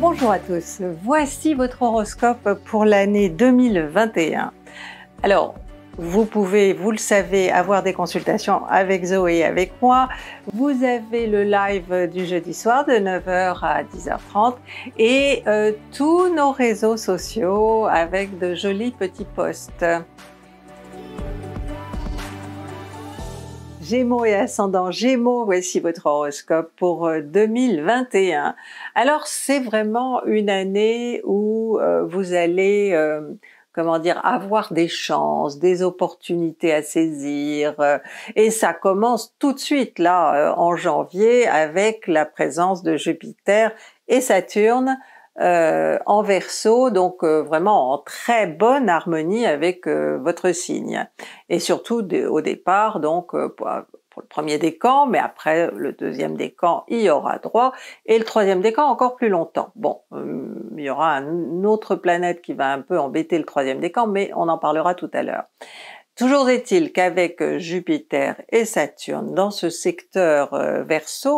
Bonjour à tous, voici votre horoscope pour l'année 2021. Alors, vous pouvez, vous le savez, avoir des consultations avec Zoé et avec moi. Vous avez le live du jeudi soir de 9h à 10h30 et euh, tous nos réseaux sociaux avec de jolis petits posts. Gémeaux et ascendant Gémeaux, voici votre horoscope pour 2021. Euh, Alors c'est vraiment une année où euh, vous allez euh, comment dire, avoir des chances, des opportunités à saisir. Et ça commence tout de suite, là, en janvier, avec la présence de Jupiter et Saturne euh, en verso, donc euh, vraiment en très bonne harmonie avec euh, votre signe. Et surtout au départ, donc pour, pour le premier décan, mais après le deuxième décan il y aura droit, et le troisième décan encore plus longtemps. Bon, il y aura une autre planète qui va un peu embêter le troisième décan, mais on en parlera tout à l'heure. Toujours est-il qu'avec euh, Jupiter et Saturne, dans ce secteur Verseau,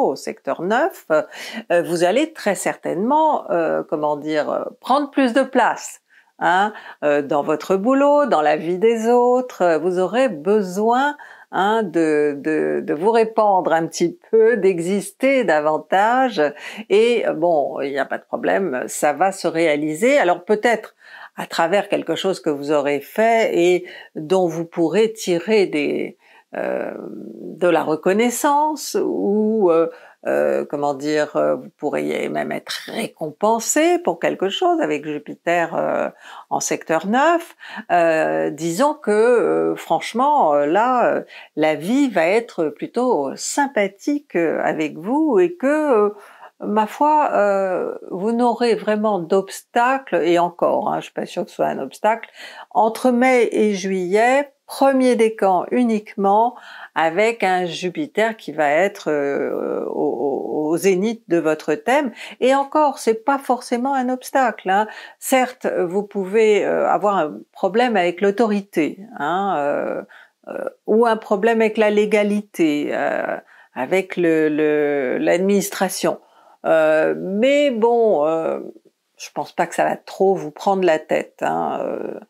verso, secteur 9, euh, euh, vous allez très certainement, comment dire, prendre plus de place. Hein, dans votre boulot, dans la vie des autres, vous aurez besoin Hein, de, de, vous répandre un petit peu, d'exister davantage. Et bon, il n'y a pas de problème, ça va se réaliser. Alors peut-être à travers quelque chose que vous aurez fait et dont vous pourrez tirer des, euh, de la reconnaissance ou euh, euh, comment dire, vous pourriez même être récompensé pour quelque chose avec Jupiter en secteur 9. disons que franchement, là, la vie va être plutôt sympathique avec vous et que ma foi, euh, vous n'aurez vraiment d'obstacle, et encore, hein, je ne suis pas sûre que ce soit un obstacle, entre mai et juillet, premier décan uniquement, avec un Jupiter qui va être euh, au, zénith de votre thème. Et encore, c'est pas forcément un obstacle. Hein. Certes, vous pouvez euh, avoir un problème avec l'autorité, hein, ou un problème avec la légalité, avec l'administration. Euh, mais bon, euh, je pense pas que ça va trop vous prendre la tête. Hein, euh.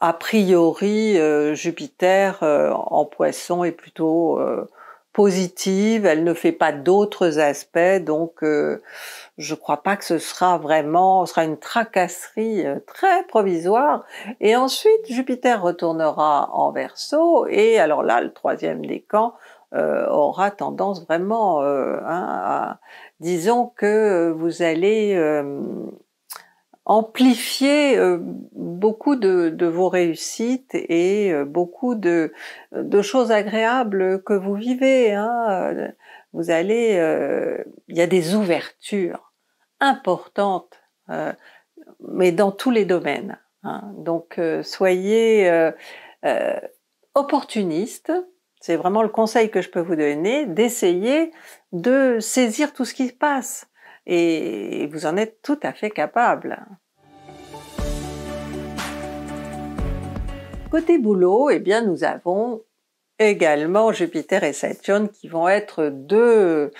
a priori, Jupiter en poisson est plutôt positive, elle ne fait pas d'autres aspects, donc je crois pas que ce sera vraiment, ce sera une tracasserie très provisoire. Et ensuite, Jupiter retournera en verso, et alors là, le troisième décan euh, aura tendance vraiment euh, hein, à, disons que vous allez euh, amplifier beaucoup de, vos réussites et beaucoup de, choses agréables que vous vivez. Hein. Vous allez, il y a des ouvertures importantes, mais dans tous les domaines. Hein. Donc soyez opportuniste, c'est vraiment le conseil que je peux vous donner, d'essayer de saisir tout ce qui se passe. Et vous en êtes tout à fait capable. Côté boulot, eh bien, nous avons également Jupiter et Saturne qui vont être deux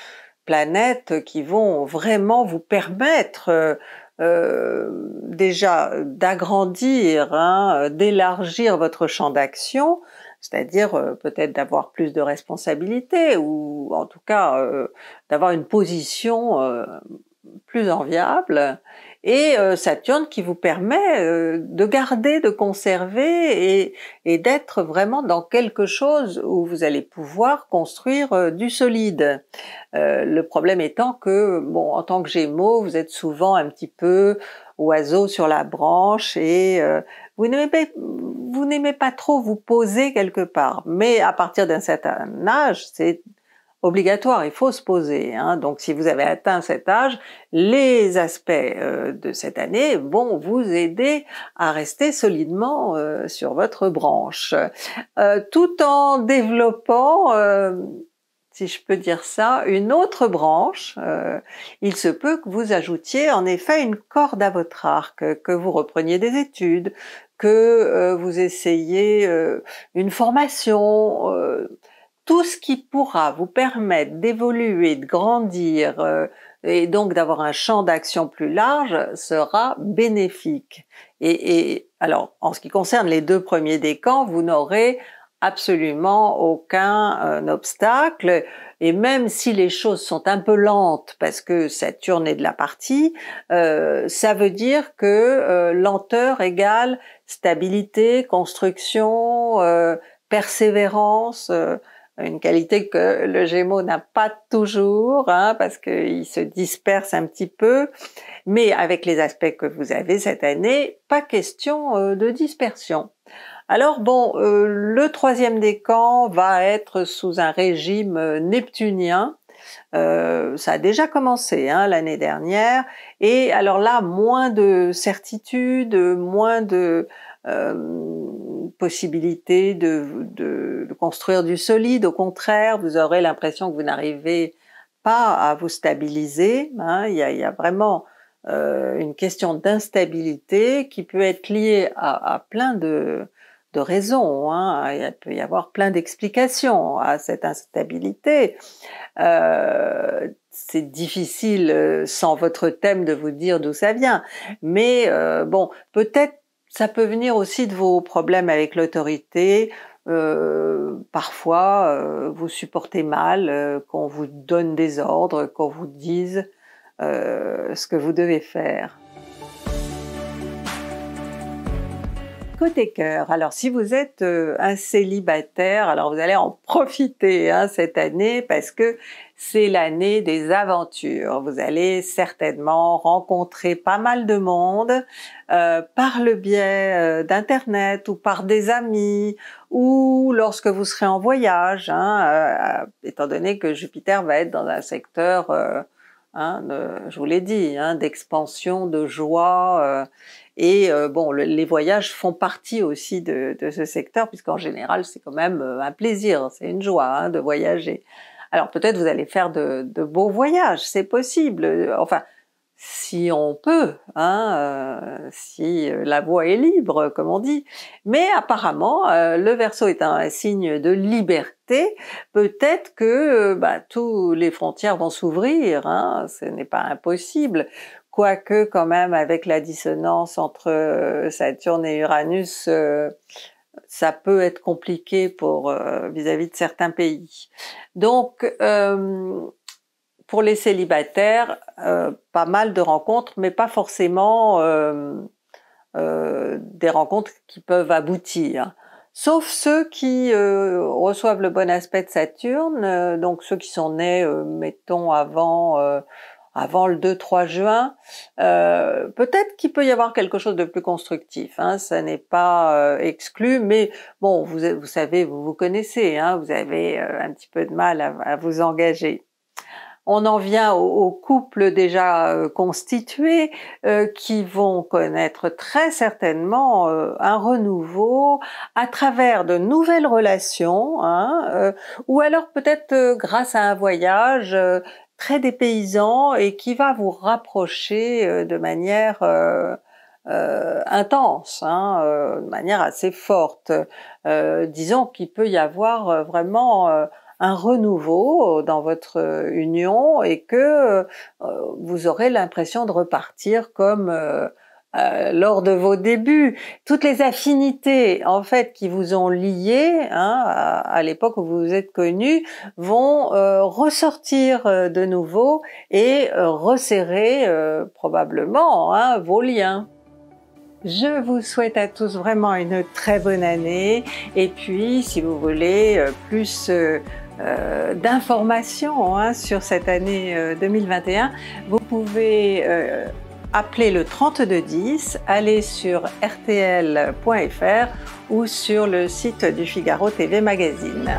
planètes qui vont vraiment vous permettre euh, euh, déjà d'agrandir, hein, d'élargir votre champ d'action, c'est-à-dire euh, peut-être d'avoir plus de responsabilités ou en tout cas euh, d'avoir une position euh, plus enviable et euh, Saturne qui vous permet euh, de garder, de conserver et, d'être vraiment dans quelque chose où vous allez pouvoir construire euh, du solide. le problème étant que, bon, en tant que Gémeaux, vous êtes souvent un petit peu oiseau sur la branche et vous n'aimez pas trop vous poser quelque part. Mais à partir d'un certain âge, c'est obligatoire, il faut se poser. Hein. Donc si vous avez atteint cet âge, les aspects euh, de cette année vont vous aider à rester solidement euh, sur votre branche, euh, tout en développant si je peux dire ça, une autre branche. il se peut que vous ajoutiez en effet une corde à votre arc, que vous repreniez des études, que vous essayiez une formation tout ce qui pourra vous permettre d'évoluer, de grandir euh, et donc d'avoir un champ d'action plus large sera bénéfique. Et, alors, en ce qui concerne les deux premiers décans, vous n'aurez absolument aucun euh, obstacle et même si les choses sont un peu lentes parce que Saturne est de la partie, euh, ça veut dire que lenteur égale stabilité, construction, persévérance une qualité que le Gémeaux n'a pas toujours, hein, parce qu'il se disperse un petit peu. Mais avec les aspects que vous avez cette année, pas question euh, de dispersion. Alors bon, euh, le troisième décan va être sous un régime euh, neptunien euh, ça a déjà commencé hein, l'année dernière. Et alors là, moins de certitude, moins de euh, possibilité de, de, de, construire du solide. Au contraire, vous aurez l'impression que vous n'arrivez pas à vous stabiliser. Hein. Il, y a, y a, vraiment euh, une question d'instabilité qui peut être liée à plein de de raisons. Hein. Il peut y avoir plein d'explications à cette instabilité. Euh, c'est difficile euh, sans votre thème de vous dire d'où ça vient. Mais euh, bon, peut-être ça peut venir aussi de vos problèmes avec l'autorité. parfois, vous supportez mal qu'on vous donne des ordres, qu'on vous dise ce que vous devez faire. Côté cœur, Alors si vous êtes euh, un célibataire, alors vous allez en profiter hein, cette année parce que c'est l'année des aventures. Vous allez certainement rencontrer pas mal de monde euh, par le biais euh, d'Internet ou par des amis ou lorsque vous serez en voyage, hein, étant donné que Jupiter va être dans un secteur, hein, je vous l'ai dit, d'expansion, de joie et euh, bon, les voyages font partie aussi de, ce secteur, puisqu'en général, c'est quand même euh, un plaisir, c'est une joie hein, de voyager. Alors peut-être vous allez faire de, beaux voyages, c'est possible. Enfin, si on peut, hein, euh, si la voie est libre, comme on dit. Mais apparemment, le verso est un, signe de liberté. Peut-être que bah, toutes les frontières vont s'ouvrir, hein, ce n'est pas impossible quoique quand même avec la dissonance entre euh, Saturne et Uranus, euh, ça peut être compliqué pour euh, vis-à-vis de certains pays. Donc pour les célibataires, pas mal de rencontres, mais pas forcément des rencontres qui peuvent aboutir. Sauf ceux qui reçoivent le bon aspect de Saturne, donc ceux qui sont nés, mettons, avant avant le 2-3 juin, euh, peut-être qu'il peut y avoir quelque chose de plus constructif. Hein, ça n'est pas euh, exclu, mais bon, vous, savez, vous vous connaissez, hein, vous avez euh, un petit peu de mal à, vous engager. On en vient aux, couples déjà constitués qui vont connaître très certainement un renouveau à travers de nouvelles relations, hein, ou alors peut-être grâce à un voyage très dépaysant et qui va vous rapprocher euh, de manière euh, euh, intense, hein, de manière assez forte. disons qu'il peut y avoir vraiment un renouveau dans votre union et que vous aurez l'impression de repartir comme euh, lors de vos débuts, toutes les affinités en fait qui vous ont lié hein, à, l'époque où vous vous êtes connus vont euh, ressortir euh, de nouveau et resserrer probablement hein, vos liens. Je vous souhaite à tous vraiment une très bonne année et puis si vous voulez plus d'informations hein, sur cette année 2021, vous pouvez appelez le 3210, allez sur rtl.fr ou sur le site du Figaro TV Magazine.